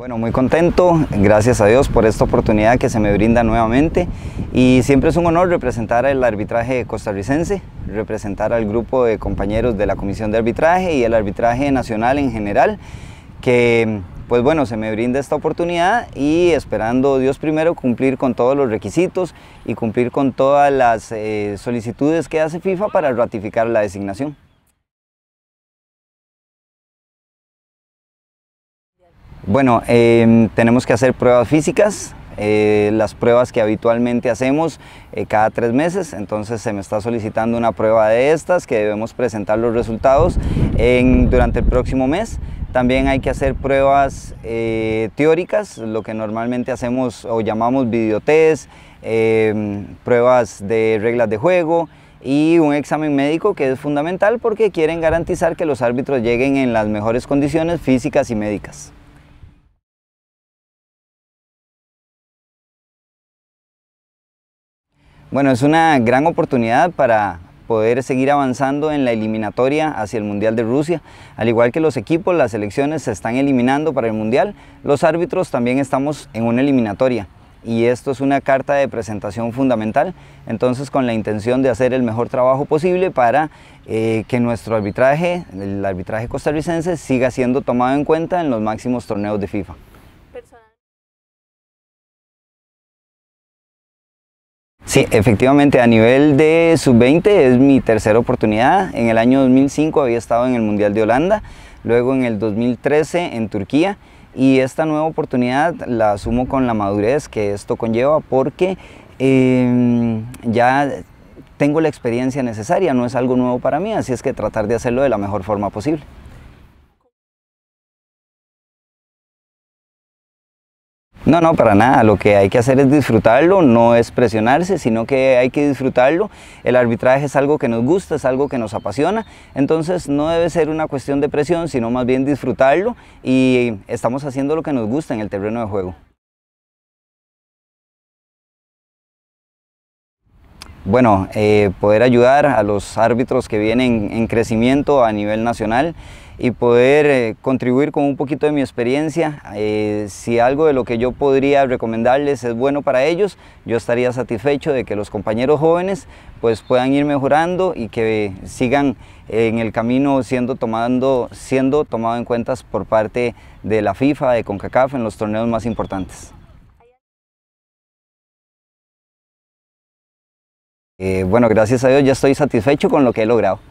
Bueno, muy contento, gracias a Dios por esta oportunidad que se me brinda nuevamente y siempre es un honor representar el arbitraje costarricense, representar al grupo de compañeros de la Comisión de Arbitraje y el arbitraje nacional en general, que pues bueno, se me brinda esta oportunidad y esperando Dios primero cumplir con todos los requisitos y cumplir con todas las eh, solicitudes que hace FIFA para ratificar la designación. Bueno, em, tenemos que hacer pruebas físicas, eh, las pruebas que habitualmente hacemos eh, cada tres meses, entonces se me está solicitando una prueba de estas que debemos presentar los resultados durante el próximo mes. También hay que hacer pruebas eh, teóricas, lo que normalmente hacemos o llamamos videotest, em, pruebas de reglas de juego y un examen médico que es fundamental porque quieren garantizar que los árbitros lleguen en las mejores condiciones físicas y médicas. Bueno, es una gran oportunidad para poder seguir avanzando en la eliminatoria hacia el Mundial de Rusia. Al igual que los equipos, las selecciones se están eliminando para el Mundial, los árbitros también estamos en una eliminatoria y esto es una carta de presentación fundamental, entonces con la intención de hacer el mejor trabajo posible para eh, que nuestro arbitraje, el arbitraje costarricense, siga siendo tomado en cuenta en los máximos torneos de FIFA. Sí, efectivamente, a nivel de sub-20 es mi tercera oportunidad. En el año 2005 había estado en el Mundial de Holanda, luego en el 2013 en Turquía y esta nueva oportunidad la asumo con la madurez que esto conlleva porque em, ya tengo la experiencia necesaria, no es algo nuevo para mí, así es que tratar de hacerlo de la mejor forma posible. No, no, para nada. Lo que hay que hacer es disfrutarlo, no es presionarse, sino que hay que disfrutarlo. El arbitraje es algo que nos gusta, es algo que nos apasiona, entonces no debe ser una cuestión de presión, sino más bien disfrutarlo y estamos haciendo lo que nos gusta en el terreno de juego. bueno, eh, poder ayudar a los árbitros que vienen en crecimiento a nivel nacional y poder eh, contribuir con un poquito de mi experiencia. Eh, si algo de lo que yo podría recomendarles es bueno para ellos, yo estaría satisfecho de que los compañeros jóvenes pues, puedan ir mejorando y que sigan en el camino siendo, tomados siendo tomado en cuenta por parte de la FIFA, de CONCACAF en los torneos más importantes. Eh, bueno, gracias a Dios ya estoy satisfecho con lo que he logrado.